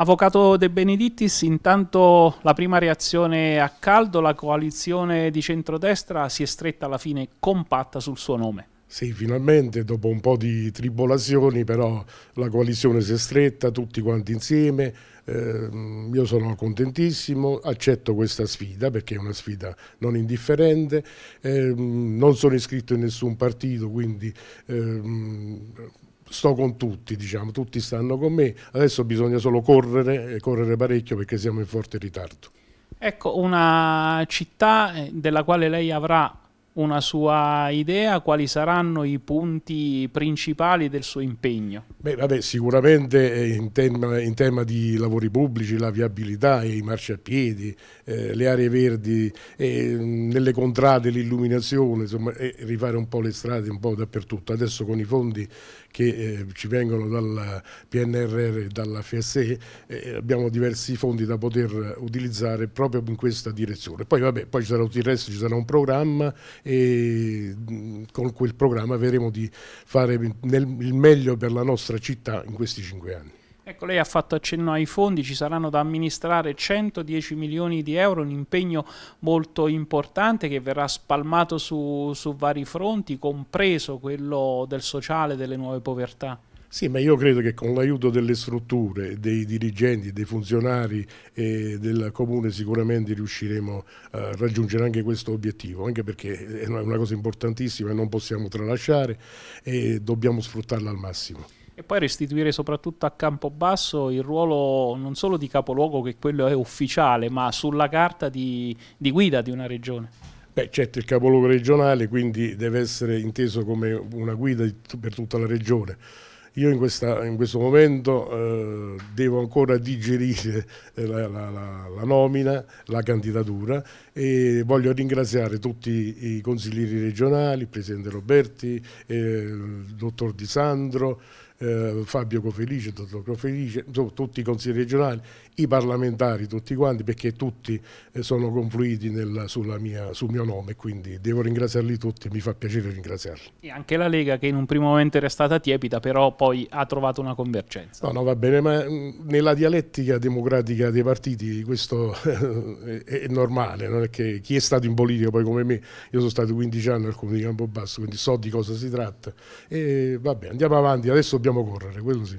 Avvocato De Benedittis, intanto la prima reazione a caldo, la coalizione di centrodestra si è stretta alla fine compatta sul suo nome. Sì, finalmente dopo un po' di tribolazioni però la coalizione si è stretta, tutti quanti insieme, eh, io sono contentissimo, accetto questa sfida perché è una sfida non indifferente, eh, non sono iscritto in nessun partito, quindi... Eh, sto con tutti, diciamo, tutti stanno con me, adesso bisogna solo correre e correre parecchio perché siamo in forte ritardo. Ecco, una città eh, della quale lei avrà una sua idea, quali saranno i punti principali del suo impegno? Beh, vabbè, sicuramente eh, in tema, in tema, di lavori pubblici, la viabilità, i marciapiedi, eh, le aree verdi, eh, nelle contrade l'illuminazione, insomma, eh, rifare un po' le strade un po' dappertutto. Adesso con i fondi che eh, ci vengono dal PNRR e dalla FSE eh, abbiamo diversi fondi da poter utilizzare proprio in questa direzione. Poi, vabbè, poi ci sarà tutto il resto, ci sarà un programma e con quel programma vedremo di fare nel, il meglio per la nostra città in questi cinque anni. Ecco, lei ha fatto accenno ai fondi, ci saranno da amministrare 110 milioni di euro, un impegno molto importante che verrà spalmato su, su vari fronti, compreso quello del sociale, delle nuove povertà. Sì, ma io credo che con l'aiuto delle strutture, dei dirigenti, dei funzionari e del comune sicuramente riusciremo a raggiungere anche questo obiettivo, anche perché è una cosa importantissima e non possiamo tralasciare e dobbiamo sfruttarla al massimo. E poi restituire soprattutto a Campobasso il ruolo non solo di capoluogo, che quello è ufficiale, ma sulla carta di, di guida di una regione. Beh, certo, il capoluogo regionale quindi deve essere inteso come una guida per tutta la regione. Io in, questa, in questo momento eh, devo ancora digerire eh, la, la, la, la, nomina, la candidatura e voglio ringraziare tutti i consiglieri regionali, il Presidente Roberti, eh, il Dottor Di Sandro, eh, Fabio Cofelice, dottor Cofelice, insomma, tutti i consigli regionali, i parlamentari, tutti quanti, perché tutti eh, sono confluiti nel, mia, sul mio nome, quindi devo ringraziarli tutti, mi fa piacere ringraziarli. E anche la Lega che in un primo momento era stata tiepida, però poi ha trovato una convergenza. No, no, va bene, ma mm, nella dialettica democratica dei partiti questo è normale, non è che chi è stato in politica poi come me, io sono stato 15 anni al Comune di Campobasso, quindi so di cosa si tratta. E va bene, andiamo avanti, adesso abbiamo dobbiamo correre, quello sì.